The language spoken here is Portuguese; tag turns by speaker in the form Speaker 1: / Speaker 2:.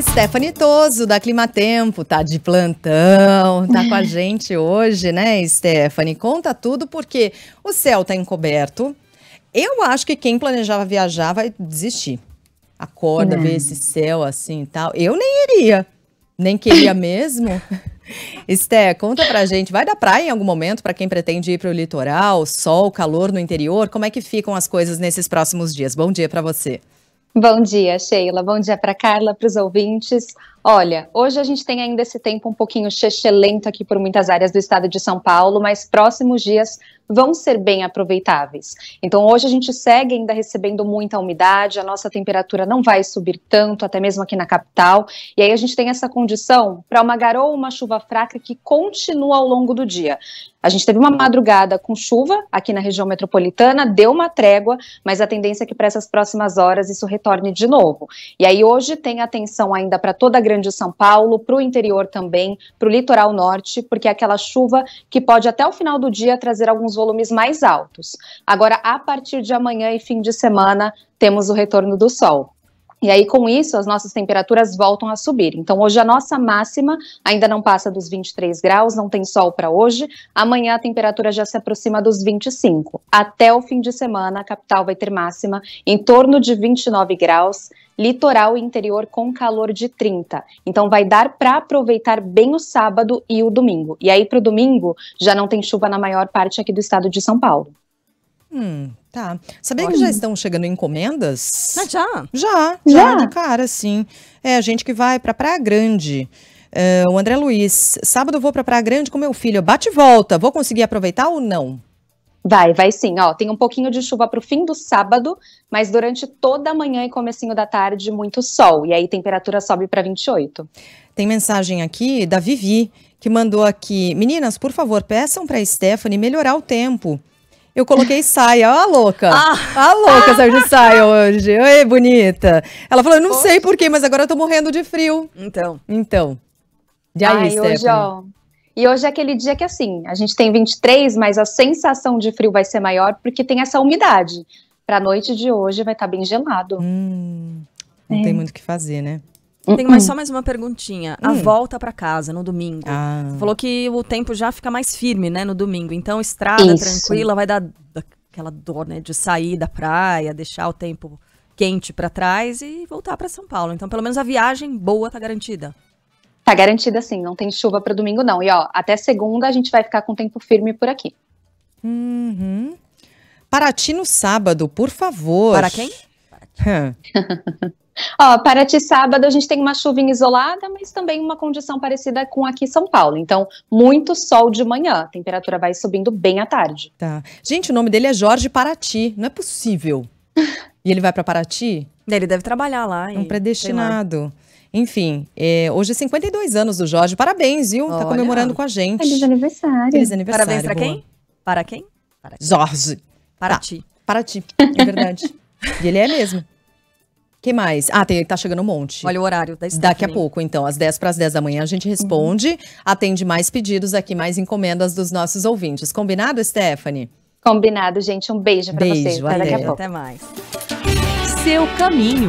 Speaker 1: Stephanie Toso, da Climatempo, tá de plantão, tá com a gente hoje, né, Stephanie? Conta tudo, porque o céu tá encoberto. Eu acho que quem planejava viajar vai desistir. Acorda, ver vê é. esse céu assim e tal. Eu nem iria, nem queria mesmo. Esté, conta pra gente, vai da praia em algum momento para quem pretende ir para o litoral, sol, calor no interior, como é que ficam as coisas nesses próximos dias? Bom dia para você.
Speaker 2: Bom dia, Sheila. Bom dia para Carla, para os ouvintes. Olha, hoje a gente tem ainda esse tempo um pouquinho lento aqui por muitas áreas do estado de São Paulo, mas próximos dias vão ser bem aproveitáveis. Então hoje a gente segue ainda recebendo muita umidade, a nossa temperatura não vai subir tanto, até mesmo aqui na capital. E aí a gente tem essa condição para uma garoa ou uma chuva fraca que continua ao longo do dia. A gente teve uma madrugada com chuva aqui na região metropolitana, deu uma trégua, mas a tendência é que para essas próximas horas isso retorne de novo. E aí hoje tem atenção ainda para toda a Grande de São Paulo, para o interior também, para o litoral norte, porque é aquela chuva que pode até o final do dia trazer alguns volumes mais altos. Agora, a partir de amanhã e fim de semana, temos o retorno do sol. E aí, com isso, as nossas temperaturas voltam a subir. Então, hoje a nossa máxima ainda não passa dos 23 graus, não tem sol para hoje. Amanhã a temperatura já se aproxima dos 25. Até o fim de semana, a capital vai ter máxima em torno de 29 graus, litoral e interior com calor de 30. Então, vai dar para aproveitar bem o sábado e o domingo. E aí, para o domingo, já não tem chuva na maior parte aqui do estado de São Paulo. Hum, tá. Sabia que já estão
Speaker 1: chegando encomendas? Ah, já? Já, já, já. cara, sim. É, a gente que vai pra Praia Grande. Uh, o André Luiz, sábado vou pra Praia Grande com meu filho. Bate
Speaker 2: e volta. Vou conseguir aproveitar ou não? Vai, vai sim. Ó, tem um pouquinho de chuva para o fim do sábado, mas durante toda a manhã e comecinho da tarde, muito sol. E aí temperatura sobe para 28.
Speaker 1: Tem mensagem aqui da Vivi, que mandou aqui: Meninas, por favor, peçam para Stephanie melhorar o tempo. Eu coloquei saia, ó a louca. Ah. A louca saiu de saia hoje. Oi, bonita. Ela falou, eu não Poxa. sei porquê, mas agora eu tô morrendo de frio. Então. Então. Já aí, Ai, Stephanie? hoje,
Speaker 2: ó, E hoje é aquele dia que, assim, a gente tem 23, mas a sensação de frio vai ser maior porque tem essa umidade. Pra noite de hoje vai estar tá bem gelado. Hum,
Speaker 1: não é. tem muito o que fazer, né? Tenho mais, hum, hum. só mais uma perguntinha. A hum. volta para casa no domingo. Ah.
Speaker 2: Falou que o tempo já fica
Speaker 1: mais firme, né, no domingo. Então, estrada Isso. tranquila vai dar aquela dor, né, de sair da praia, deixar o tempo quente para trás e voltar para São Paulo. Então, pelo menos a viagem boa tá garantida.
Speaker 2: Tá garantida sim, não tem chuva para domingo não. E ó, até segunda a gente vai ficar com tempo firme por aqui. Uhum.
Speaker 1: Paraty no sábado, por favor. Para quem?
Speaker 2: Ó, Paraty, sábado a gente tem uma chuvinha isolada, mas também uma condição parecida com aqui em São Paulo. Então, muito sol de manhã. A temperatura vai subindo bem à tarde. Tá. Gente, o nome dele é Jorge Paraty. Não é possível.
Speaker 1: e ele vai para Paraty? Ele deve trabalhar lá. É um predestinado. Enfim, é, hoje é 52 anos do Jorge. Parabéns, viu? Tá Olha. Tá comemorando com a gente. Feliz aniversário. Feliz aniversário. Parabéns quem? Para quem?
Speaker 2: Para quem? Jorge.
Speaker 1: Para tá. Para ti, é verdade. E ele é mesmo. que mais? Ah, tem, tá chegando um monte. Olha o horário da Stephanie. Daqui a pouco, então, às 10 para as 10 da manhã a gente responde, uhum. atende mais pedidos aqui, mais encomendas dos nossos ouvintes. Combinado, Stephanie? Combinado, gente. Um beijo para vocês. Beijo. até daqui a pouco. Até mais. Seu caminho.